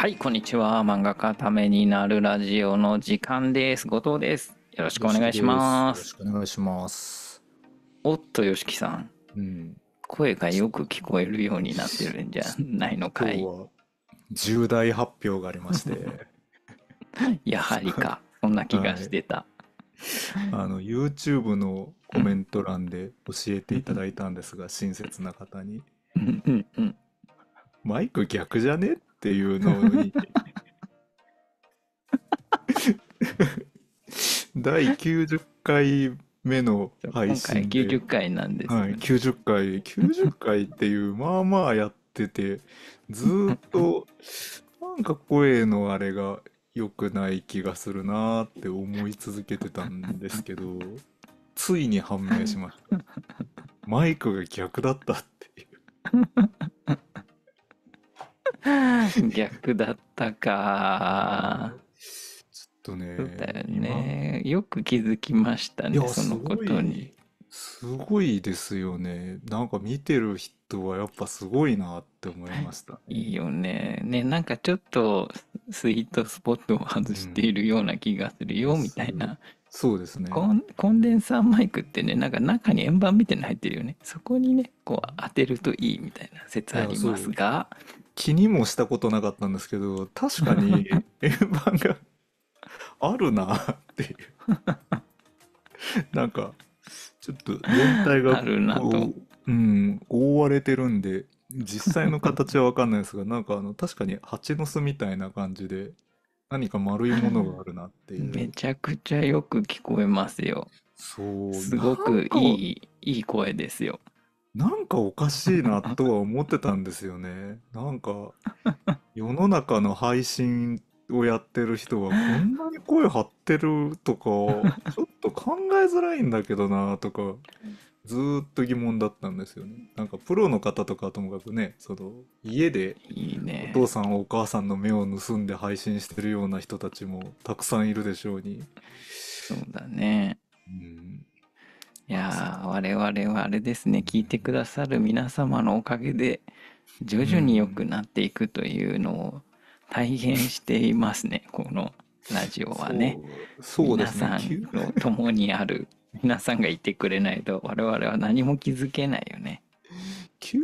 はい、こんにちは。漫画家ためになるラジオの時間です。後藤です。よろしくお願いします。よろしくお願いします。おっと、よしきさん。うん。声がよく聞こえるようになってるんじゃないのかい。重大発表がありまして。やはりか。そんな気がしてた。はい、あの YouTube のコメント欄で教えていただいたんですが、親切な方に。マイク逆じゃねっっていうのに 第90回目の配信今回90回なんです、ね、はい、90回90回っていうまあまあやっててずっとなんか声のあれが良くない気がするなーって思い続けてたんですけどついに判明しました マイクが逆だったっていう 逆だったか。ちょっとね。そうだよね。よく気づきましたね、そのことに。すごいですよね。なんか見てる人はやっぱすごいなって思いました、ね、いいよね。ね、なんかちょっとスイートスポットを外しているような気がするよ、うん、みたいな。そうですねコン。コンデンサーマイクってね、なんか中に円盤みたいなの入ってるよね。そこにね、こう当てるといいみたいな説ありますが。気にもしたことなかったんですけど、確かに 円盤があるなっていう。なんか、ちょっと全体があるなと。うん、覆われてるんで、実際の形はわかんないですが、なんかあの、確かに蜂の巣みたいな感じで、何か丸いものがあるなっていう。めちゃくちゃよく聞こえますよ。そう。すごくいい、いい声ですよ。なんかおかしいなとは思ってたんですよね。なんか世の中の配信をやってる人はこんなに声張ってるとか、ちょっと考えづらいんだけどなとか、ずーっと疑問だったんですよね。なんかプロの方とかともかくね、その家でお父さんお母さんの目を盗んで配信してるような人たちもたくさんいるでしょうに。そうだね。うん、いや我々はあれですね、聞いてくださる皆様のおかげで、徐々に良くなっていくというのを体現していますね、このラジオはね。そうですね。皆さんの共にある、皆さんがいてくれないと、我々は何も気づけないよね。90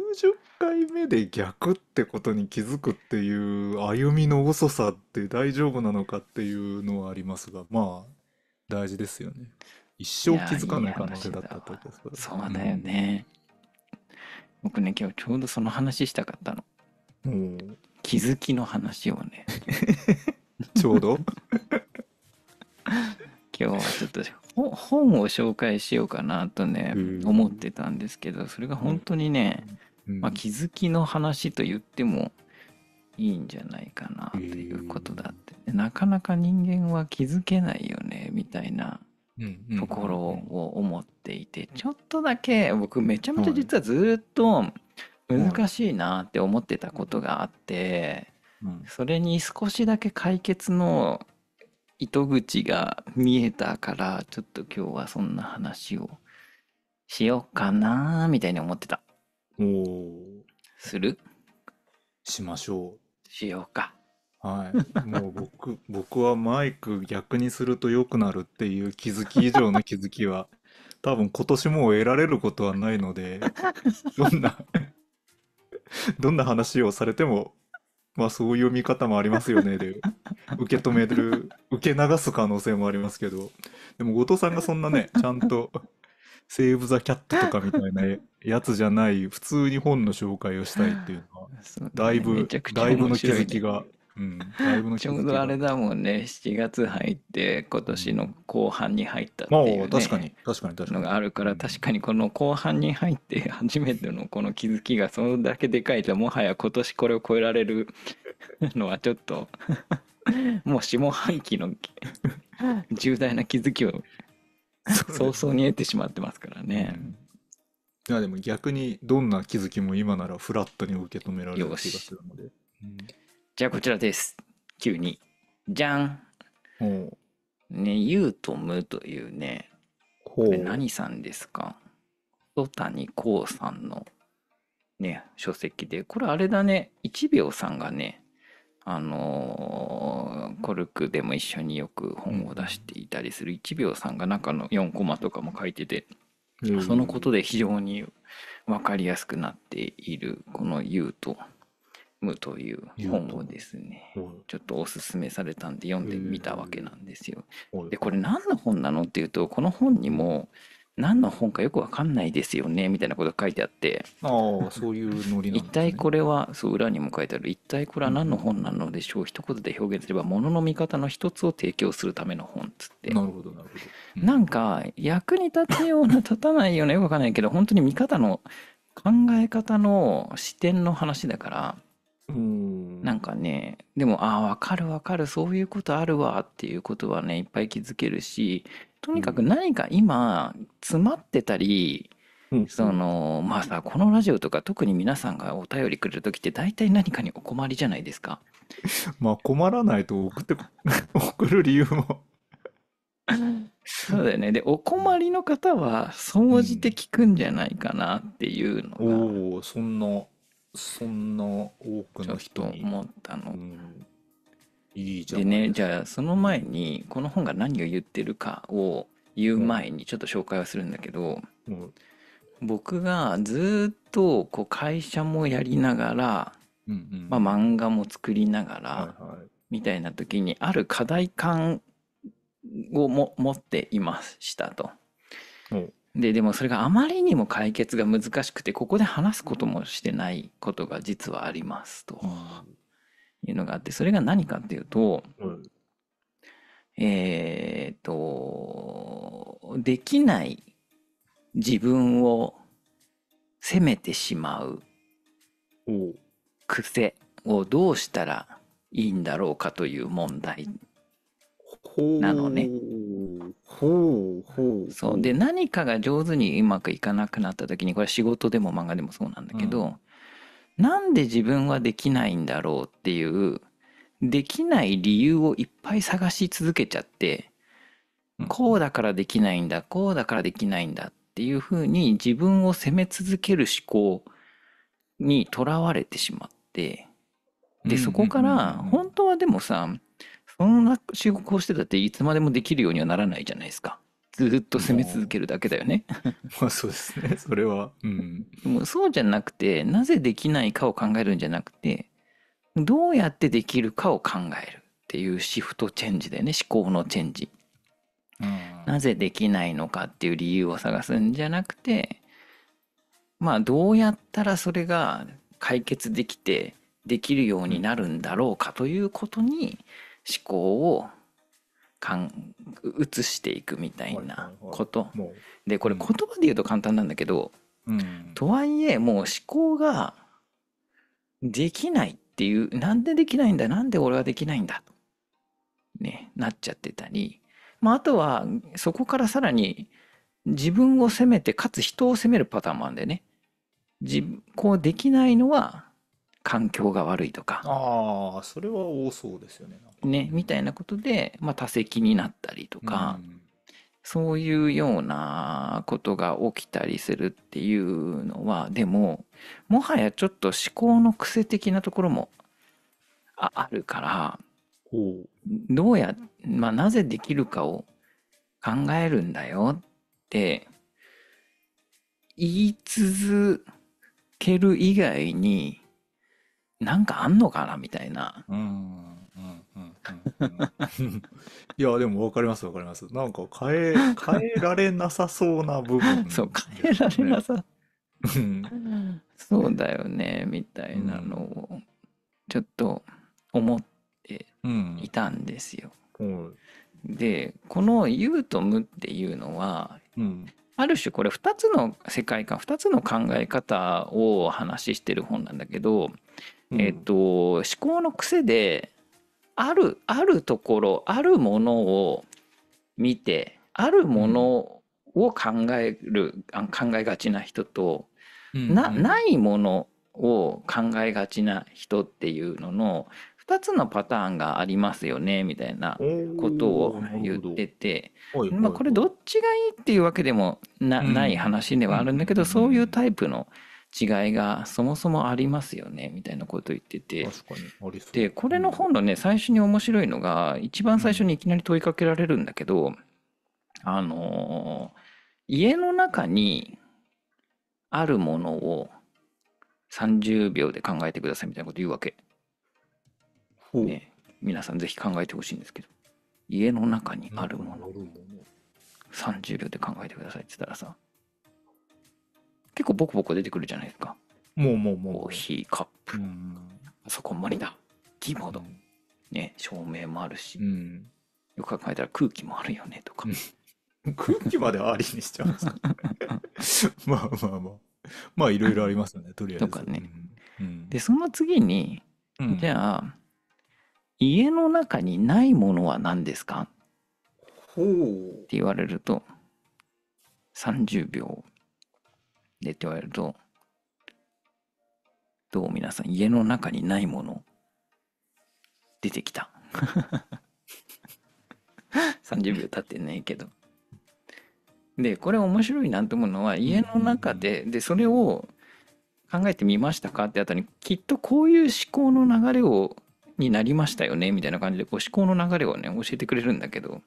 回目で逆ってことに気づくっていう歩みの遅さって大丈夫なのかっていうのはありますが、まあ、大事ですよね。一生気づかない可能性だったってことですかそうだよね、うん、僕ね今日ちょうどその話したかったの気づきの話をね ちょうど 今日はちょっと本を紹介しようかなとね思ってたんですけどそれが本当にね、まあ、気づきの話と言ってもいいんじゃないかなということだって、なかなか人間は気づけないよねみたいなうんうんうんうんところを思っていてちょっとだけ僕めちゃめちゃ実はずっと難しいなって思ってたことがあってうんそれに少しだけ解決の糸口が見えたからちょっと今日はそんな話をしようかなみたいに思ってたおーするしましょしようかはい。もう僕、僕はマイク逆にすると良くなるっていう気づき以上の気づきは、多分今年もう得られることはないので、どんなどんな話をされても、まあそういう見方もありますよねで、受け止める、受け流す可能性もありますけど、でも後藤さんがそんなね、ちゃんと、セーブ・ザ・キャットとかみたいなやつじゃない、普通に本の紹介をしたいっていうのは、だいぶ、だいぶの気づきがうん、ちょうどあれだもんね7月入って今年の後半に入ったっていう、確かに確かに確かにのがあるから確かにこの後半に入って初めてのこの気づきがそれだけでかいともはや今年これを超えられる のはちょっと もう下半期の 重大な気づきを早々に得てしまってますからね。いやでも逆にどんな気づきも今ならフラットに受け止められる気がするので。うんじゃあこちらです。急に。じゃん。おね、ゆうとむというね、これ何さんですか戸谷幸さんのね、書籍で、これあれだね、一秒さんがね、あのー、コルクでも一緒によく本を出していたりする一秒さんが中の4コマとかも書いてて、そのことで非常に分かりやすくなっているこの「ゆう」とむという本をですね、ちょっとおすすめされたんで読んでみたわけなんですよ。でこれ何の本なのっていうとこの本にも何の本かよくわかんないですよねみたいなことが書いてあってああそういうノリなん、ね、一体これはそう裏にも書いてある一体これは何の本なのでしょう、うん、一言で表現すればものの見方の一つを提供するための本っつってなるほどなるほど、うん、なんか役に立つような立たないようなよくわかんないけど本当に見方の考え方の視点の話だからうんなんかねでもああ分かる分かるそういうことあるわっていうことはねいっぱい気づけるしとにかく何か今詰まってたり、うん、そのまあさこのラジオとか特に皆さんがお便りくれる時って大体何かにお困りじゃないですか。まあ困らないと送って 送る理由もそうだよねでお困りの方は総じて聞くんじゃないかなっていうのが、うん、おおそんなそんな多くの人に。思ったの。うん、いいじゃん。でね、じゃあその前に、この本が何を言ってるかを言う前にちょっと紹介はするんだけど、うん、僕がずっとこう会社もやりながら、うんうん、まあ、漫画も作りながら、はいはい、みたいな時にある課題感をも持っていましたと。で、でもそれがあまりにも解決が難しくて、ここで話すこともしてないことが実はありますというのがあって、それが何かっていうと、うん、えっ、と、できない自分を責めてしまう癖をどうしたらいいんだろうかという問題なのね。うんほうほうそうで何かが上手にうまくいかなくなった時にこれは仕事でも漫画でもそうなんだけど、うん、なんで自分はできないんだろうっていうできない理由をいっぱい探し続けちゃって、こうだからできないんだこうだからできないんだっていうふうに自分を責め続ける思考にとらわれてしまってでそこから本当はでもさ音楽な仕事をしてたっていつまでもできるようにはならないじゃないですか。ずっと攻め続けるだけだよね。まあそうですね。それは。うん。でもそうじゃなくて、なぜできないかを考えるんじゃなくて、どうやってできるかを考えるっていうシフトチェンジだよね。思考のチェンジ。うん、なぜできないのかっていう理由を探すんじゃなくて、まあどうやったらそれが解決できて、できるようになるんだろうかということに、うん思考をかん移していくみたいなこと、はいはいはい、でこれ言葉で言うと簡単なんだけど、うん、とはいえもう思考ができないっていうなんでできないんだなんで俺はできないんだと、ね、なっちゃってたり、まあ、あとはそこからさらに自分を責めてかつ人を責めるパターンもあるんだよね。こうできないのは環境が悪いとか、ああ、それは多そうですよね。ね、みたいなことで、まあ、多席になったりとうか、ん。そういうようなことが起きたりするっていうのは、でも、もはやちょっと思考の癖的なところもあ、あるから、おう。どうや、まあ、なぜできるかを考えるんだよって言い続ける以外に、なんかあんのかなみたいな。うんいやでも分かります分かりますなんか変え変えられなさそうな部分、ね、そう変えられなさそうだよねみたいなのをちょっと思っていたんですよ。うんうん、でこの「有と無」っていうのは、うん、ある種これ2つの世界観2つの考え方を話してる本なんだけどえっと、思考の癖であるあるところあるものを見てあるものを考える、うん、考えがちな人と、うんうん、なないものを考えがちな人っていうのの2つのパターンがありますよねみたいなことを言ってて、まあ、これどっちがいいっていうわけでもな,、い話ではあるんだけど、そういうタイプの。違いがそもそもありますよねみたいなことを言っててでこれの本のね最初に面白いのが一番最初にいきなり問いかけられるんだけど、あの家の中にあるものを30秒で考えてくださいみたいなこと言うわけ。ね、皆さんぜひ考えてほしいんですけど家の中にあるもの30秒で考えてくださいって言ったらさ結構ボコボコ出てくるじゃないですかもうもうもうコーヒーカップパソコンマだキーボード、ね照明もあるし、うん、よく考えたら空気もあるよねとか、うん、空気までありにしちゃうんですか まあまあまあまあいろいろありますよねとりあえずとかね、うん、でその次に、じゃあ家の中にないものは何ですかって言われると30秒でって言われると、どう皆さん、家の中にないもの、出てきた。30 秒経ってないけど。で、これ面白いなと思うのは、家の中で、で、それを考えてみましたかって後に、きっとこういう思考の流れを、になりましたよね、みたいな感じで、こう思考の流れをね、教えてくれるんだけど、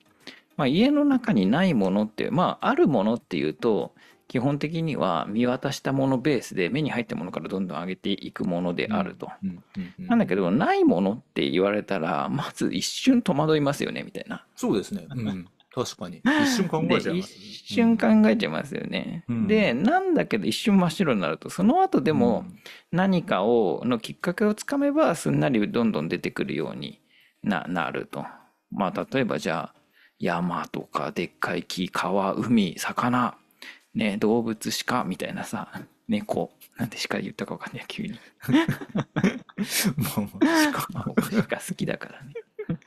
まあ、家の中にないものって、まあ、あるものっていうと、基本的には見渡したものベースで目に入ったものからどんどん上げていくものであると。なんだけどないものって言われたらまず一瞬戸惑いますよねみたいな。そうですね、うん、確かに 一瞬考えちゃいます、一瞬考えちゃいますよね。うん、でなんだけど一瞬真っ白になるとその後でも何かをのきっかけをつかめばすんなりどんどん出てくるようにななると。まあ例えばじゃあ山とかでっかい木川海魚ね、動物鹿みたいなさ、猫、なんて鹿で言ったかわかんない、急に。まあ鹿。鹿好きだからね。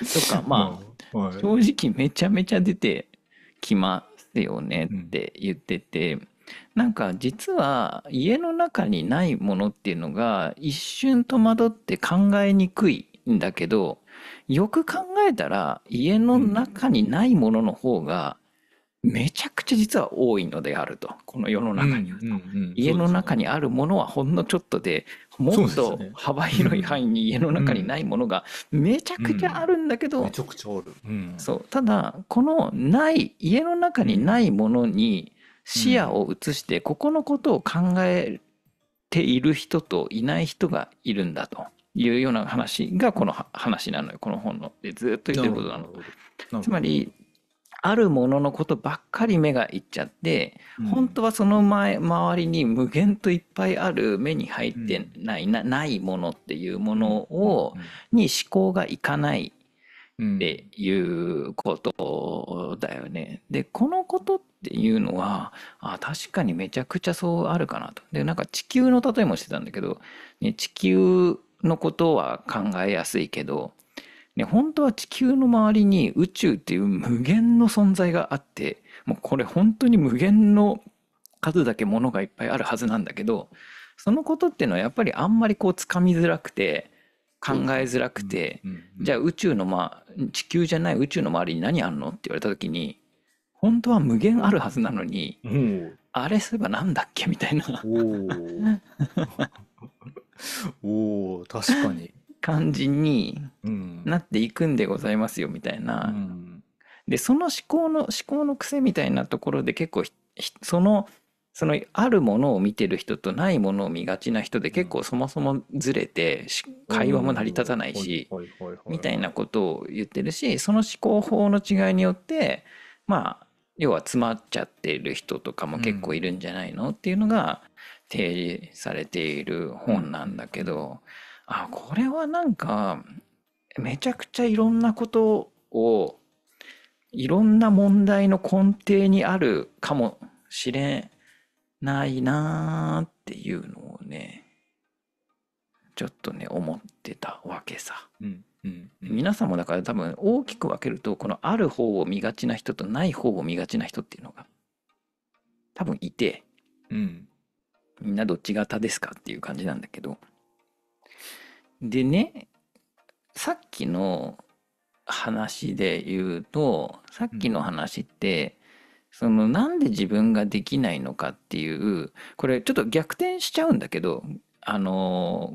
とか、まあ、正直めちゃめちゃ出てきますよねって言ってて、うん、なんか実は家の中にないものっていうのが一瞬戸惑って考えにくいんだけど、よく考えたら家の中にないものの方がめちゃくちゃ実は多いのであるとこの世の中にはと、うんうんうん、家の中にあるものはほんのちょっとでもっと幅広い範囲に家の中にないものがめちゃくちゃあるんだけど、めちゃくちゃある、うん、そうただこのない家の中にないものに視野を移してここのことを考えている人といない人がいるんだというような話がこの話なのよこの本のでずっと言ってることなの。つまりあるもののことばっかり目がいっちゃって、うん、本当はその前周りに無限といっぱいある目に入ってない、うん、なないものっていうものを、うん、に思考がいかないっていうことだよね。でこのことっていうのはあ確かにめちゃくちゃそうあるかなと。でなんか地球の例えもしてたんだけど、ね、地球のことは考えやすいけどね、本当は地球の周りに宇宙っていう無限の存在があって、もうこれ本当に無限の数だけものがいっぱいあるはずなんだけど、そのことっていうのはやっぱりあんまりこうつかみづらくて、考えづらくて、じゃあ宇宙のまあ、地球じゃない宇宙の周りに何あんのって言われた時に、本当は無限あるはずなのに、うん、あれすればなんだっけみたいな。お お確かに。感じになっていくんでございますよみたいな、でその思考の思考の癖みたいなところで結構そのそのあるものを見てる人とないものを見がちな人で結構そもそもずれて会話も成り立たないしみたいなことを言ってるしその思考法の違いによってまあ要は詰まっちゃってる人とかも結構いるんじゃないの、っていうのが提示されている本なんだけどあこれはなんかめちゃくちゃいろんなことをいろんな問題の根底にあるかもしれないなーっていうのをねちょっとね思ってたわけさ、うんうんうん、皆さんもだから多分大きく分けるとこのある方を見がちな人とない方を見がちな人っていうのが多分いて、うん、みんなどっち型ですかっていう感じなんだけどでねさっきの話で言うとさっきの話って、そのなんで自分ができないのかっていうこれちょっと逆転しちゃうんだけどあの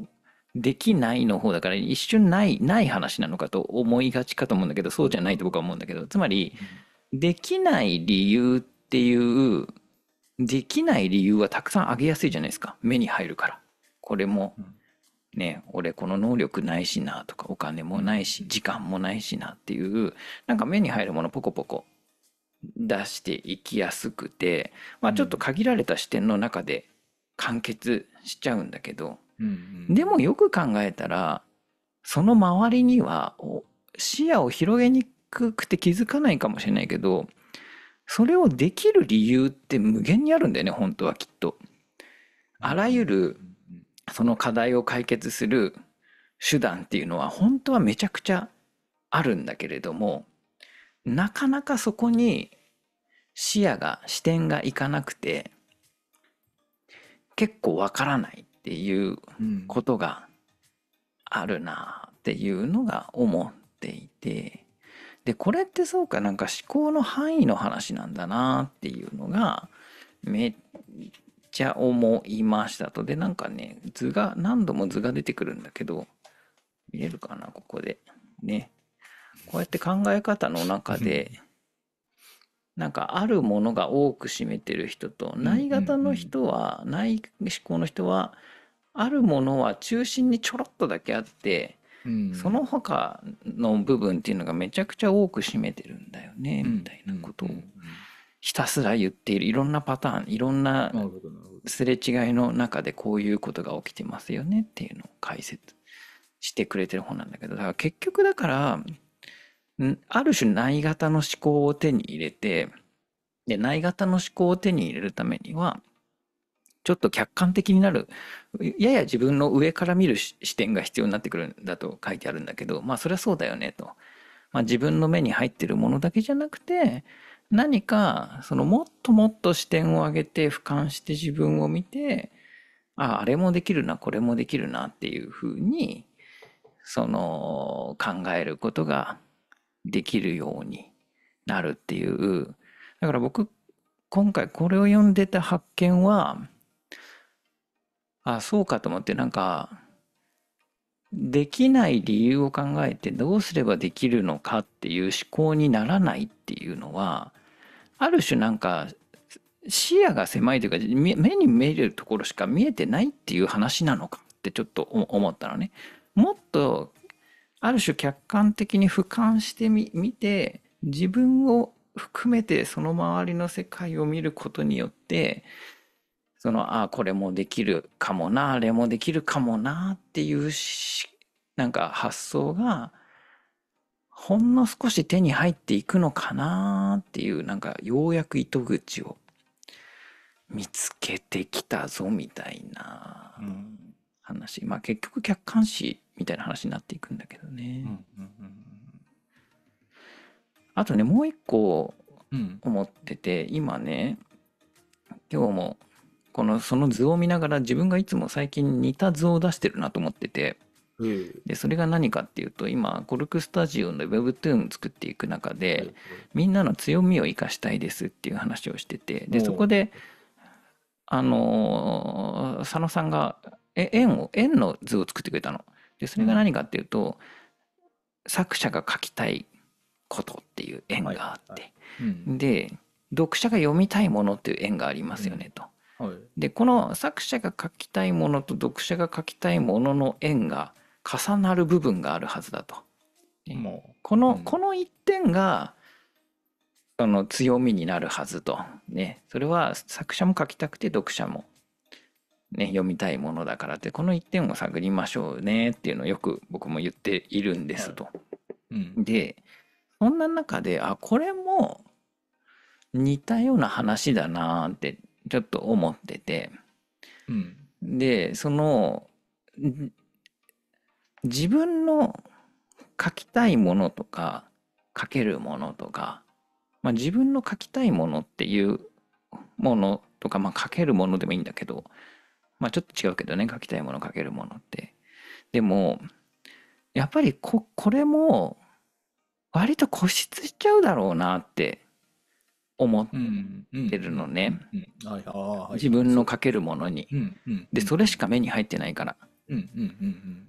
できないの方だから一瞬ないない話なのかと思いがちかと思うんだけどそうじゃないと僕は思うんだけどつまり、できない理由っていうできない理由はたくさんあげやすいじゃないですか目に入るからこれも。うんね、俺この能力ないしなとか、お金もないし、時間もないしなっていう、なんか目に入るものポコポコ出していきやすくて、まあちょっと限られた視点の中で完結しちゃうんだけど、うんうん、でもよく考えたら、その周りには視野を広げにくくて気づかないかもしれないけど、それをできる理由って無限にあるんだよね、本当はきっと。あらゆるその課題を解決する手段っていうのは本当はめちゃくちゃあるんだけれどもなかなかそこに視野が視点がいかなくて結構わからないっていうことがあるなっていうのが思っていてでこれってそうかなんか思考の範囲の話なんだなっていうのがめちゃ思いましたと。で、なんかね、図が、何度も図が出てくるんだけど、見えるかな、ここで。ね。こうやって考え方の中で、なんかあるものが多く占めてる人と、ない型の人は、ない思考の人は、あるものは中心にちょろっとだけあって、その他の部分っていうのがめちゃくちゃ多く占めてるんだよね、みたいなことを。ひたすら言っているいろんなパターンいろんなすれ違いの中でこういうことが起きてますよねっていうのを解説してくれてる本なんだけどだから結局だからある種ない型の思考を手に入れてでない型の思考を手に入れるためにはちょっと客観的になるやや自分の上から見る視点が必要になってくるんだと書いてあるんだけどまあそれはそうだよねと、まあ、自分の目に入ってるものだけじゃなくて何か、そのもっともっと視点を上げて、俯瞰して自分を見て、あ、あれもできるな、これもできるなっていうふうに、その考えることができるようになるっていう。だから僕、今回これを読んでた発見は、あ、そうかと思って、なんか、できない理由を考えてどうすればできるのかっていう思考にならないっていうのはある種なんか視野が狭いというか目に見えるところしか見えてないっていう話なのかってちょっと思ったのね。もっとある種客観的に俯瞰してみ見て自分を含めてその周りの世界を見ることによってその、ああ、これもできるかもな、あれもできるかもなっていうし、なんか発想が、ほんの少し手に入っていくのかなっていう、なんかようやく糸口を見つけてきたぞみたいな話。うん、まあ結局客観視みたいな話になっていくんだけどね。うんうんうん、あとね、もう一個思ってて、うん、今ね、今日もこのその図を見ながら自分がいつも最近似た図を出してるなと思ってて、うん、でそれが何かっていうと今コルクスタジオの Webtoon 作っていく中で、うんみんなの強みを生かしたいですっていう話をしててでそこであのー、佐野さんが円を円の図を作ってくれたの。でそれが何かっていうと、うん、作者が書きたいことっていう円があって、はいはい、で読者が読みたいものっていう円がありますよねと。はい、でこの作者が書きたいものと読者が書きたいものの縁が重なる部分があるはずだと。もうこの、うん、この一点がその強みになるはずと、ね、それは作者も書きたくて読者も、ね、読みたいものだからってこの一点を探りましょうねっていうのをよく僕も言っているんですと。うん、でそんな中であこれも似たような話だなってちょっと思ってて、うん、でその自分の書きたいものとか書けるものとか、まあ、自分の書きたいものっていうものとか、まあ、書けるものでもいいんだけど、まあ、ちょっと違うけどね書きたいもの書けるものって。でもやっぱりここれも割と固執しちゃうだろうなって思ってるのね自分のかけるものに、でそれしか目に入ってないから、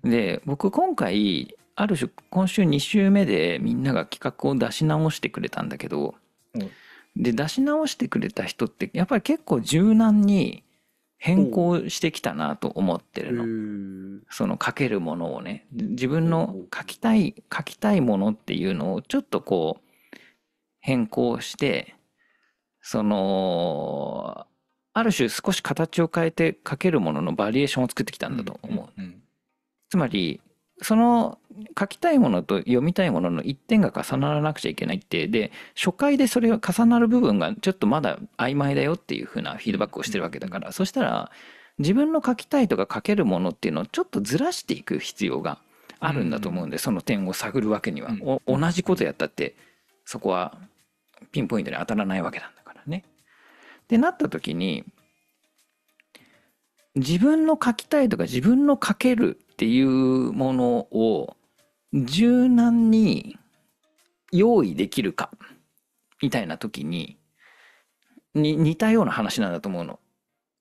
で僕今回ある種今週2週目でみんなが企画を出し直してくれたんだけど、で出し直してくれた人ってやっぱり結構柔軟に変更してきたなと思ってるのその書けるものをね自分の書きたい書きたいものっていうのをちょっとこう変更してその、ある種少し形を変えて書けるもののバリエーションを作ってきたんだと思う。うんうん、つまり、その書きたいものと読みたいものの一点が重ならなくちゃいけないって、で、初回でそれが重なる部分がちょっとまだ曖昧だよっていうふうなフィードバックをしてるわけだから、そしたら、自分の書きたいとか書けるものっていうのをちょっとずらしていく必要があるんだと思うんで、その点を探るわけには、同じことやったって、そこはピンポイントに当たらないわけなんだ。ね。ってなった時に、自分の書きたいとか自分の書けるっていうものを柔軟に用意できるかみたいな時にに似たような話なんだと思うの。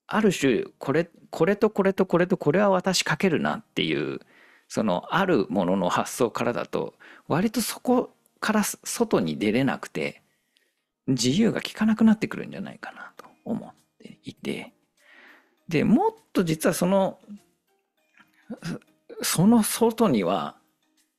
ある種これこれとこれとこれとこれは私書けるなっていうそのあるものの発想からだと割とそこから外に出れなくて自由が効かなくなってくるんじゃないかなと思っていて、で、もっと実はその、その外には、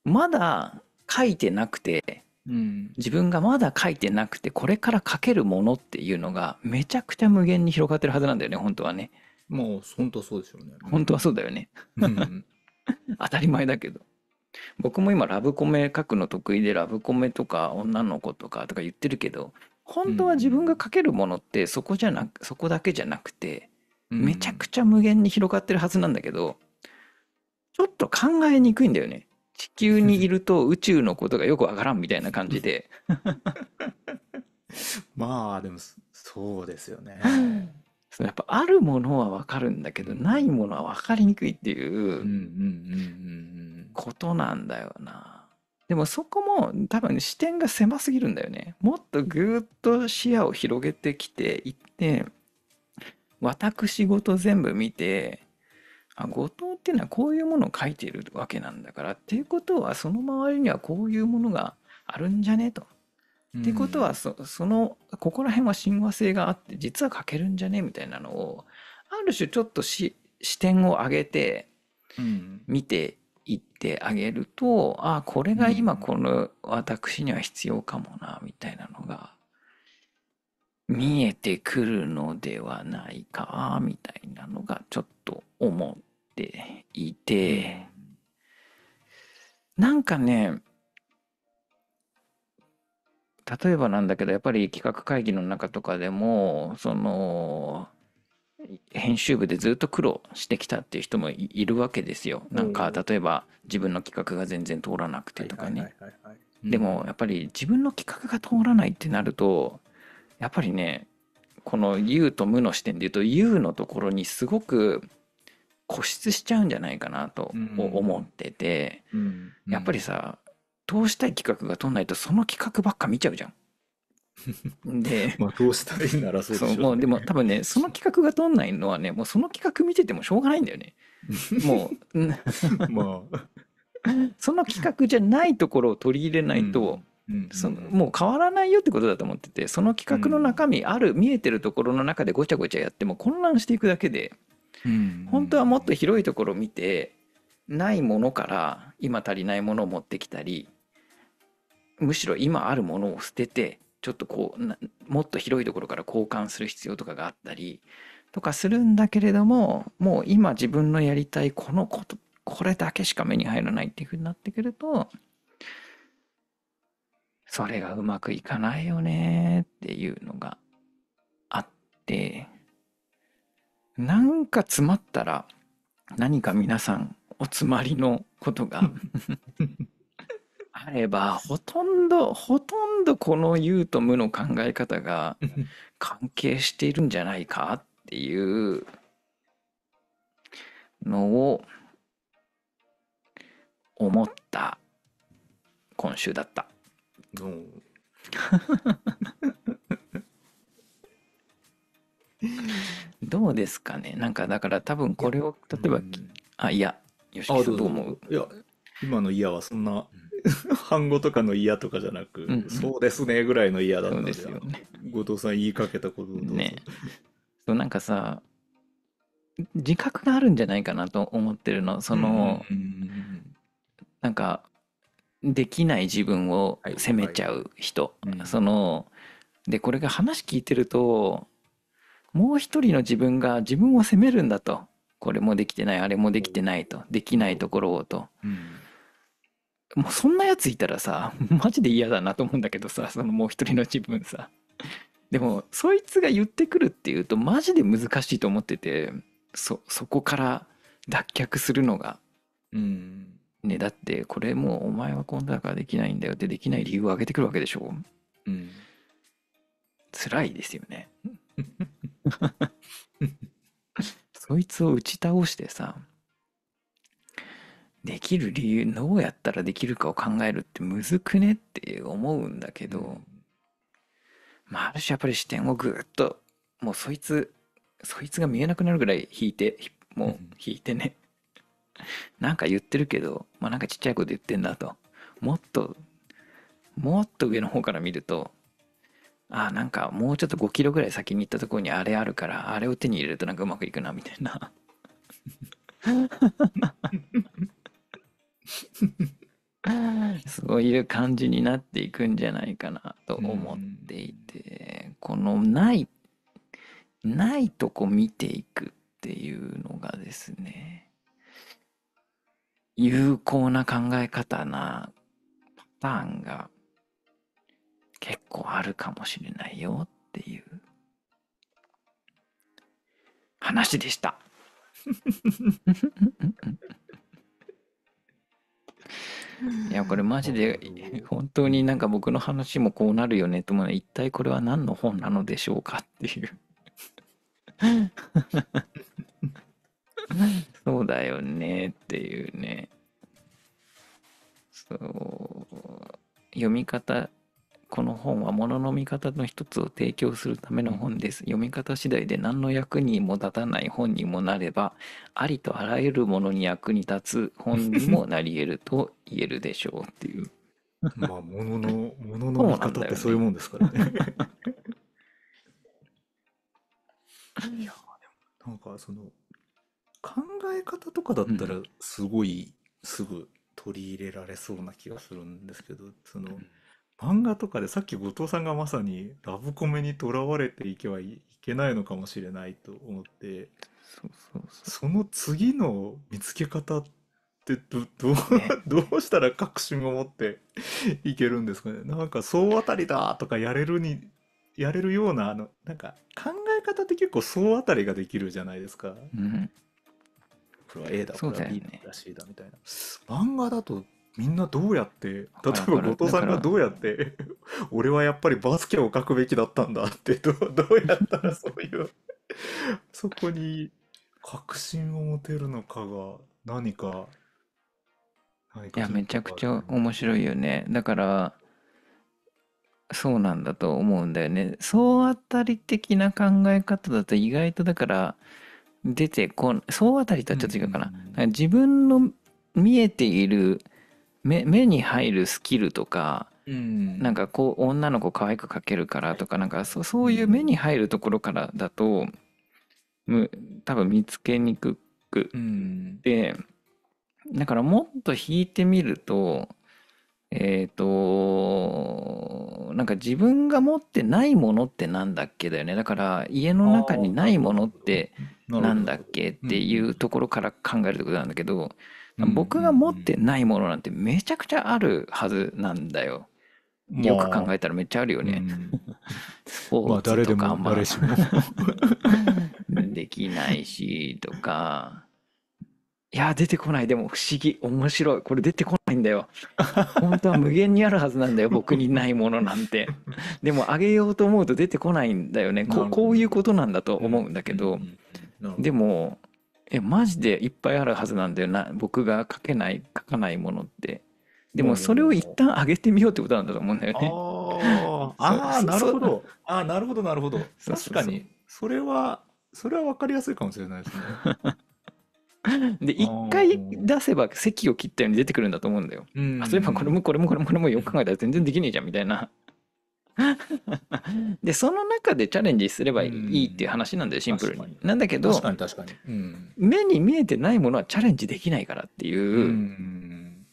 まだ書いてなくて、うん、自分がまだ書いてなくて、これから書けるものっていうのが、めちゃくちゃ無限に広がってるはずなんだよね、本当はね。もう、本当そうですよね。本当はそうだよね。うん、当たり前だけど。僕も今ラブコメ書くの得意でラブコメとか女の子とかとか言ってるけど本当は自分が書けるものってそこじゃなく、そこだけじゃなくて、めちゃくちゃ無限に広がってるはずなんだけど、ちょっと考えにくいんだよね。地球にいると宇宙のことがよくわからんみたいな感じで。まあ、でも、そうですよね。やっぱあるものはわかるんだけど、ないものはわかりにくいっていうことなんだよな。でもそこも多分視点が狭すぎるんだよね。もっとぐーっと視野を広げてきていって、私事全部見て、あ、後藤っていうのはこういうものを書いているわけなんだから、っていうことはその周りにはこういうものがあるんじゃねと。っていうことはそ、その、ここら辺は親和性があって、実は書けるんじゃねみたいなのを、ある種ちょっと視点を上げて、見て言ってあげると、あこれが今この私には必要かもな、みたいなのが見えてくるのではないか、みたいなのがちょっと思っていて、なんかね、例えばなんだけど、やっぱり企画会議の中とかでも、その、編集部でずっと苦労してきたっていう人もいるわけですよ。なんか例えば自分の企画が全然通らなくてとかね。でもやっぱり自分の企画が通らないってなるとやっぱりねこの U と無の視点で言うと U のところにすごく固執しちゃうんじゃないかなと思ってて、やっぱりさ通したい企画が通んないとその企画ばっか見ちゃうじゃん。で、まあどうしたらいいならそうでね、そうもでも多分ねその企画が通んないのはねもうその企画見ててもしょうがないんだよねもう まあその企画じゃないところを取り入れないと、うん、そのもう変わらないよってことだと思っててその企画の中身、ある見えてるところの中でごちゃごちゃやっても混乱していくだけで、本当はもっと広いところを見てないものから今足りないものを持ってきたりむしろ今あるものを捨ててちょっとこうもっと広いところから交換する必要とかがあったりとかするんだけれどももう今自分のやりたいこのことこれだけしか目に入らないっていうふうになってくるとそれがうまくいかないよねっていうのがあってなんか詰まったら何か皆さんお詰まりのことが あれば、ほとんど、ほとんどこの有と無の考え方が関係しているんじゃないかっていうのを思った今週だった。どうですかねなんかだから多分これを例えば、あいや吉木さんどう思ういや今の「いや」はそんな反 語とかの嫌とかじゃなく、うんそうですねぐらいの嫌だったんですよね。後藤さん言いかけたことのどうねそうなんかさ自覚があるんじゃないかなと思ってるのその、うんうんなんかできない自分を責めちゃう人、はいそのでこれが話聞いてるともう一人の自分が自分を責めるんだとこれもできてないあれもできてないとできないところをとうんもうそんなやついたらさ、マジで嫌だなと思うんだけどさ、そのもう一人の自分さ。でも、そいつが言ってくるっていうと、マジで難しいと思ってて、そ、そこから脱却するのが。うん。ね、だって、これもうお前は今度だからできないんだよって、できない理由を挙げてくるわけでしょ。うん。辛いですよね。そいつを打ち倒してさ、できる理由どうやったらできるかを考えるってむずくねって思うんだけど、うん、まあある種やっぱり視点をぐっともうそいつそいつが見えなくなるぐらい引いてもう引いてね、うん、なんか言ってるけどまあなんかちっちゃいこと言ってんだともっともっと上の方から見るとあなんかもうちょっと5キロぐらい先に行ったところにあれあるからあれを手に入れるとなんかうまくいくなみたいな そういう感じになっていくんじゃないかなと思っていて、このないないとこ見ていくっていうのがですね有効な考え方なパターンが結構あるかもしれないよっていう話でした。いや、これマジで、本当になんか僕の話もこうなるよねと思うの一体これは何の本なのでしょうかっていう。そうだよねっていうね。そう。読み方この本はものの見方の一つを提供するための本です。読み方次第で何の役にも立たない本にもなれば、ありとあらゆるものに役に立つ本にもなり得ると言えるでしょうっていう。まあ、ものの、の見方ってそういうもんですからね。ねいや、でも、なんかその、考え方とかだったら、すごい、すぐ取り入れられそうな気がするんですけど、うん、その、うん漫画とかでさっき後藤さんがまさにラブコメにとらわれていけばいけないのかもしれないと思ってそうそうそうその次の見つけ方ってどどう どうしたら確信を持っていけるんですかねなんか総当たりだとかやれるにやれるようなあのなんか考え方って結構総当たりができるじゃないですか。うんこれは A だ、そうこれは B だ、し C だみたいな。漫画だとみんなどうやって例えば後藤さんがどうやって 俺はやっぱりバスケを書くべきだったんだってどどうやったらそういうそこに確信を持てるのかが何か何かいやめちゃくちゃ面白いよねだからそうなんだと思うんだよね総当たり的な考え方だと意外とだから出てこん総当たりとはちょっと違うかな、うんうんうん、か自分の見えている目目に入るスキルとか、うん、なんかこう女の子可愛く描けるからとかなんかそそういう目に入るところからだと、うん、多分見つけにくくて、うん、だからもっと引いてみるとえっ、ー、となんか自分が持ってないものってなんだっけだよねだから家の中にないものってなんだっけっていうところから考えるってことなんだけど。僕が持ってないものなんてめちゃくちゃあるはずなんだよ。よく考えたらめっちゃあるよね。そう、誰ツとかあんまり、できないしとか。いや出てこないでも不思議面白いこれ出てこないんだよ本当は無限にあるはずなんだよ僕にないものなんてでもあげようと思うと出てこないんだよねこういうことなんだと思うんだけどでもえ、マジでいっぱいあるはずなんだよな。僕が書けない、書かないものって。でもそれを一旦上げてみようってことなんだと思うんだよね。あ あ、なるほど。あなるほど、なるほど。確かに。それは、それは分かりやすいかもしれないですね。で1回出せば席を切ったように出てくるんだと思うんだよ。あそういえばこれもこれもこれもこれもよく考えたら全然できねえじゃんみたいな。でその中でチャレンジすればいいっていう話なんだよシンプルに。なんだけど確かに確かに、うん、目に見えてないものはチャレンジできないからっていう、うん、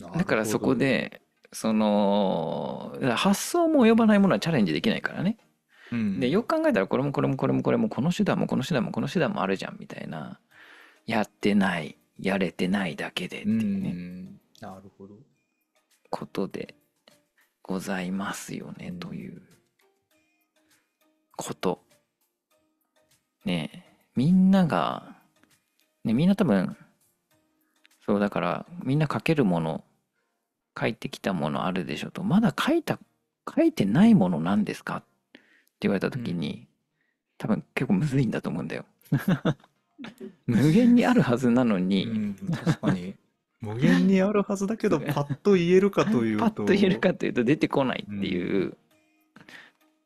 だからそこでその発想も及ばないものはチャレンジできないからね。うん、でよく考えたらこれもこれもこれもこれもこの手段もこの手段もこの手段もあるじゃんみたいなやってないやれてないだけでっていうね。なるほどことでございますよね、ということ。ねみんなが、ね、みんな多分、そうだからみんな書けるもの、書いてきたものあるでしょと、まだ書いた、書いてないものなんですかって言われた時に、多分結構むずいんだと思うんだよ。無限にあるはずなのに、うん、確かに無限にあるはずだけど、パッと言えるかというと。パッと言えるかというと出てこないっていう、うん、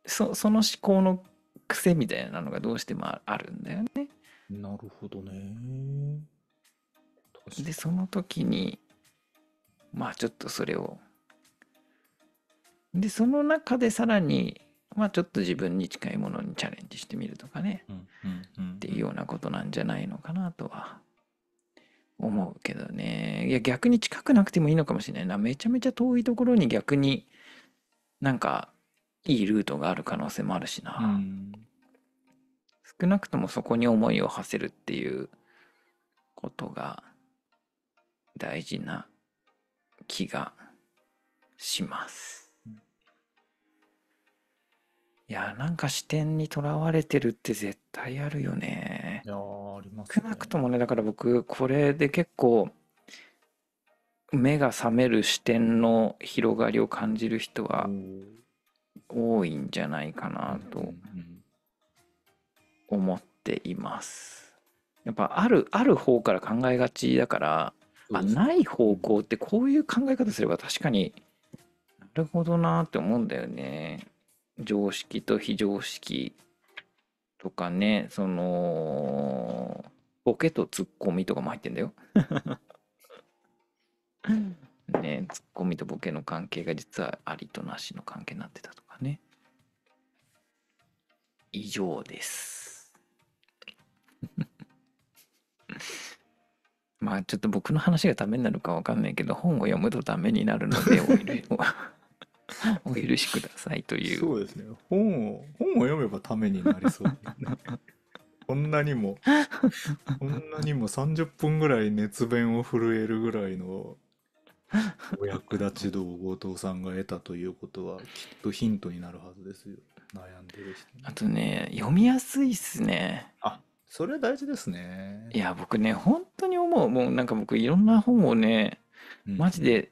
そその思考の癖みたいなのがどうしてもあるんだよね。なるほどね。で、その時に、まあちょっとそれを。で、その中でさらに、まあちょっと自分に近いものにチャレンジしてみるとかね、うんうんうんうん、っていうようなことなんじゃないのかなとは思うけどね。いや、逆に近くなくてもいいのかもしれないな。めちゃめちゃ遠いところに逆になんかいいルートがある可能性もあるしな。少なくともそこに思いを馳せるっていうことが大事な気がします。いや、なんか視点にとらわれてるって絶対あるよね。いやります、ね、少なくともねだから僕これで結構目が覚める視点の広がりを感じる人は多いんじゃないかなと思っています。やっぱあるある方から考えがちだから、あない方向ってこういう考え方すれば確かになるほどなって思うんだよね。常識と非常識とかね、その、ボケとツッコミとかも入ってんだよ。ね、ツッコミとボケの関係が実はありとなしの関係になってたとかね。以上です。まあちょっと僕の話がダメになるかわかんないけど、本を読むとダメになるので、お許しくださいという。そうですね。本を、本を読めばためになりそうね。こんなにも、こんなにも30分ぐらい熱弁を震えるぐらいのお役立ち度を後藤さんが得たということは、きっとヒントになるはずですよ。悩んでる人、ね、あとね、読みやすいっすね。あそれは大事ですね。いや、僕ね、本当に思う。もうなんか僕、いろんな本をね、マジで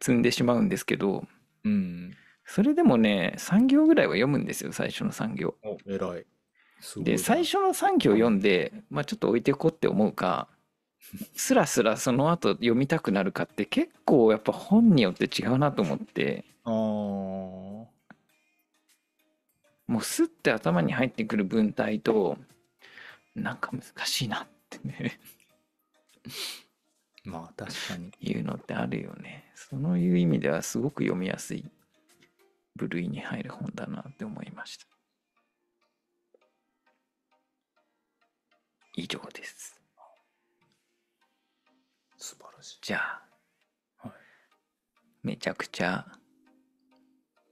積んでしまうんですけど、うん。それでもね、3行ぐらいは読むんですよ、最初の3行。お、偉い。いで、最初の3行読んで、まあちょっと置いておこうって思うか、すらすらその後読みたくなるかって結構やっぱ本によって違うなと思って。あもうスッて頭に入ってくる文体となんか難しいなってねまあ確かに。いうのってあるよね。そのいう意味ではすごく読みやすい部類に入る本だなって思いました。以上です。素晴らしい。じゃあ、はい、めちゃくちゃ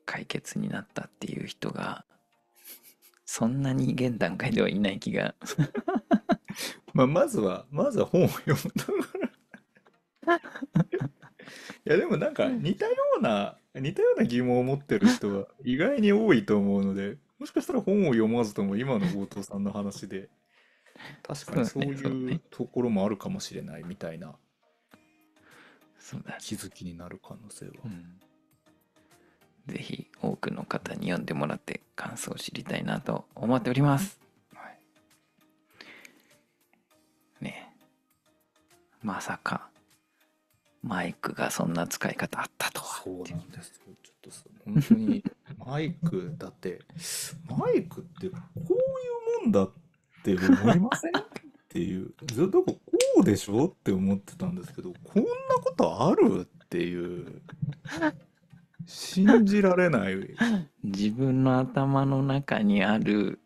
解決になったっていう人が、そんなに現段階ではいない気が。まあまずは、まずは本を読むところ。いやでもなんか似たような、似たような疑問を持ってる人は意外に多いと思うので、もしかしたら本を読まずとも今の後藤さんの話で、確かにそういうところもあるかもしれないみたいなそうだ気づきになる可能性は。うんぜひ多くの方に読んでもらって感想を知りたいなと思っております。ねえまさかマイクがそんな使い方あったとはそうなんですちょっと本当に マイクだってマイクってこういうもんだって思いませんっていうずっとこうでしょって思ってたんですけどこんなことあるっていう信じられない自分の頭の中にある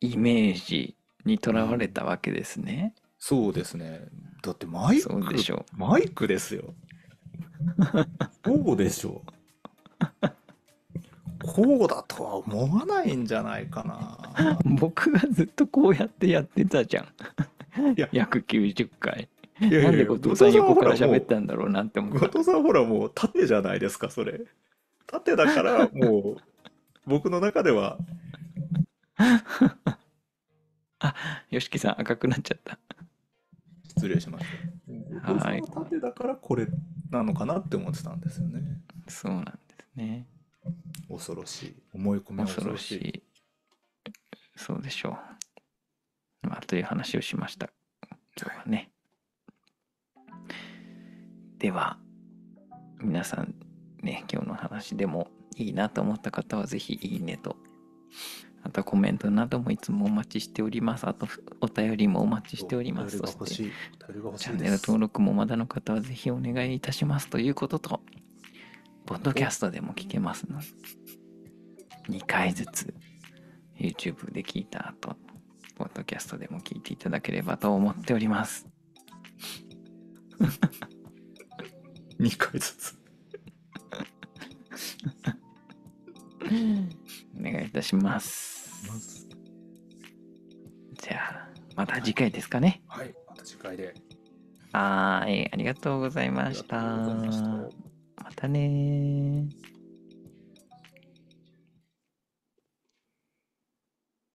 イメージにとらわれたわけですね、そうですねだってマイクでしょマイクですよこうでしょうこうだとは思わないんじゃないかな 僕がずっとこうやってやってたじゃん約90回いやいやいやなんで後藤さん横から喋ったんだろうなって思った後藤さんほらもう縦じゃないですかそれ縦だからもう僕の中では あよしきさん赤くなっちゃった失礼しました。はい。縦だからこれなのかなって思ってたんですよね。そうなんですね。恐ろしい。思い込み恐ろしい。そうでしょう。まあ、という話をしました。今日はね。では、皆さんね、今日の話でもいいなと思った方は、ぜひいいねとあとコメントなどもいつもお待ちしております。あとお便りもお待ちしております。そしてチャンネル登録もまだの方はぜひお願いいたしますということと、ポッドキャストでも聞けますので、2回ずつ YouTube で聞いた後、ポッドキャストでも聞いていただければと思っております。2回ずつ。お願いいたします。じゃあ、また次回ですかね。はい、はい、また次回で。はい、ありがとうございました。ましたまたね